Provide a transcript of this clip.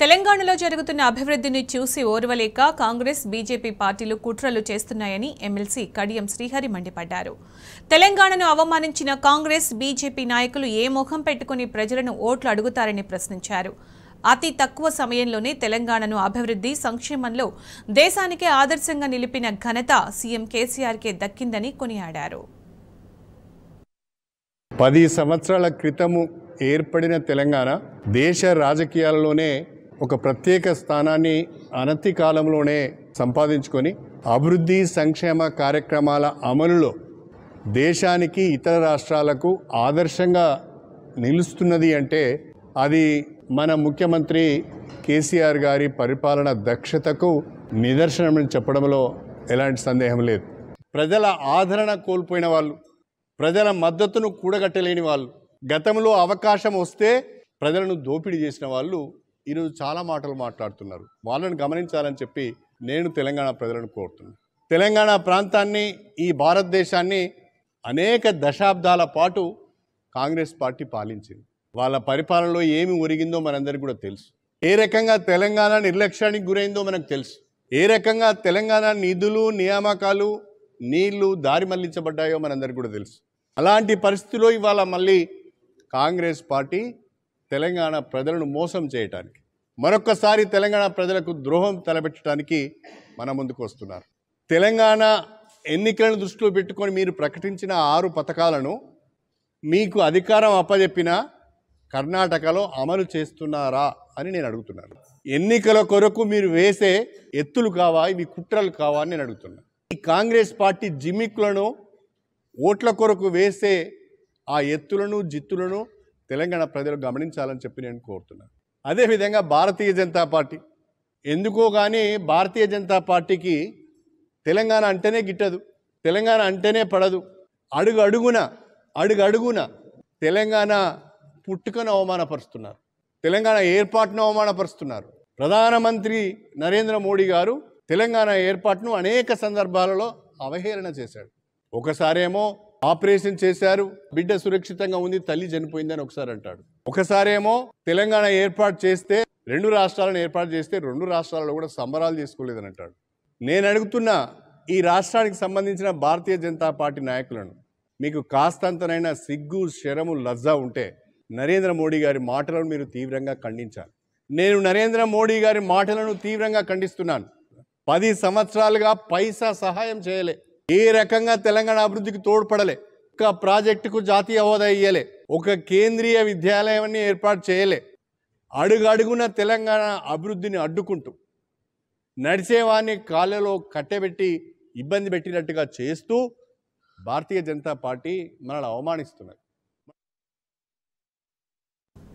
తెలంగాణలో జరుగుతున్న అభివృద్ధిని చూసి ఓర్వలేక కాంగ్రెస్ బీజేపీ పార్టీలు కుట్రలు చేస్తున్నాయని ఎమ్మెల్సీ కడియం శ్రీహరి మండిపడ్డారు తెలంగాణను అవమానించిన కాంగ్రెస్ బీజేపీ నాయకులు ఏ ముఖం పెట్టుకుని ప్రజలను ఓట్లు అడుగుతారని ప్రశ్నించారు అతి తక్కువ సమయంలోనే తెలంగాణను అభివృద్ధి సంక్షేమంలో దేశానికే ఆదర్శంగా నిలిపిన ఘనత సీఎం కేసీఆర్కే దక్కిందని కొనియాడారు పది సంవత్సరాల క్రితము ఏర్పడిన తెలంగాణ దేశ రాజకీయాలలోనే ఒక ప్రత్యేక స్థానాన్ని అనతి కాలంలోనే సంపాదించుకొని అభివృద్ధి సంక్షేమ కార్యక్రమాల అమలులో దేశానికి ఇతర రాష్ట్రాలకు ఆదర్శంగా నిలుస్తున్నది అంటే అది మన ముఖ్యమంత్రి కేసీఆర్ గారి పరిపాలన దక్షతకు నిదర్శనం చెప్పడంలో ఎలాంటి సందేహం లేదు ప్రజల ఆదరణ కోల్పోయిన వాళ్ళు ప్రజల మద్దతును కూడగట్టలేని వాళ్ళు గతంలో అవకాశం వస్తే ప్రజలను దోపిడీ చేసిన వాళ్ళు ఈరోజు చాలా మాటలు మాట్లాడుతున్నారు వాళ్ళని గమనించాలని చెప్పి నేను తెలంగాణ ప్రజలను కోరుతున్నాను తెలంగాణ ప్రాంతాన్ని ఈ భారతదేశాన్ని అనేక దశాబ్దాల పాటు కాంగ్రెస్ పార్టీ పాలించింది వాళ్ళ పరిపాలనలో ఏమి ఒరిగిందో మనందరికీ కూడా తెలుసు ఏ రకంగా తెలంగాణ నిర్లక్ష్యానికి గురైందో మనకు తెలుసు ఏ రకంగా తెలంగాణ నిధులు నియామకాలు నీళ్లు దారి మళ్లించబడ్డాయో మనందరికీ కూడా తెలుసు అలాంటి పరిస్థితిలో ఇవాళ మళ్ళీ కాంగ్రెస్ పార్టీ తెలంగాణ ప్రజలను మోసం చేయటానికి మరొకసారి తెలంగాణ ప్రజలకు ద్రోహం తలపెట్టడానికి మన ముందుకు వస్తున్నారు తెలంగాణ ఎన్నికలను దృష్టిలో పెట్టుకొని మీరు ప్రకటించిన ఆరు పథకాలను మీకు అధికారం అప్పజెప్పిన కర్ణాటకలో అమలు చేస్తున్నారా అని నేను అడుగుతున్నాను ఎన్నికల కొరకు మీరు వేసే ఎత్తులు కావా ఇవి కుట్రలు కావా అని నేను అడుగుతున్నాను ఈ కాంగ్రెస్ పార్టీ జిమిక్లను ఓట్ల కొరకు వేసే ఆ ఎత్తులను జిత్తులను తెలంగాణ ప్రజలు గమనించాలని చెప్పి నేను కోరుతున్నాను అదేవిధంగా భారతీయ జనతా పార్టీ ఎందుకో కానీ భారతీయ జనతా పార్టీకి తెలంగాణ అంటేనే గిట్టదు తెలంగాణ అంటేనే పడదు అడుగు అడుగున అడుగు అడుగున తెలంగాణ పుట్టుకను అవమానపరుస్తున్నారు తెలంగాణ ఏర్పాటును అవమానపరుస్తున్నారు ప్రధానమంత్రి నరేంద్ర మోడీ గారు తెలంగాణ ఏర్పాటును అనేక సందర్భాలలో అవహేళన చేశాడు ఒకసారేమో ఆపరేషన్ చేశారు బిడ్డ సురక్షితంగా ఉంది తల్లి చనిపోయిందని ఒకసారి అంటాడు ఒకసారేమో తెలంగాణ ఏర్పాటు చేస్తే రెండు రాష్ట్రాలను ఏర్పాటు చేస్తే రెండు రాష్ట్రాలలో కూడా సంబరాలు చేసుకోలేదని అంటాడు నేను అడుగుతున్న ఈ రాష్ట్రానికి సంబంధించిన భారతీయ జనతా పార్టీ నాయకులను మీకు కాస్తంతనైనా సిగ్గు శరము లజ్జ ఉంటే నరేంద్ర మోడీ గారి మాటలను మీరు తీవ్రంగా ఖండించాలి నేను నరేంద్ర మోడీ గారి మాటలను తీవ్రంగా ఖండిస్తున్నాను పది సంవత్సరాలుగా పైసా సహాయం చేయలే ఏ రకంగా తెలంగాణ అభివృద్ధికి తోడ్పడలే ఒక ప్రాజెక్టుకు జాతీయ హోదా ఇయ్యలే ఒక కేంద్రీయ విద్యాలయాన్ని ఏర్పాటు చేయలే అడుగడుగున తెలంగాణ అభివృద్ధిని అడ్డుకుంటూ నడిచేవాన్ని కాళ్ళలో కట్టెబెట్టి ఇబ్బంది పెట్టినట్టుగా చేస్తూ భారతీయ జనతా పార్టీ మనల్ని అవమానిస్తున్నది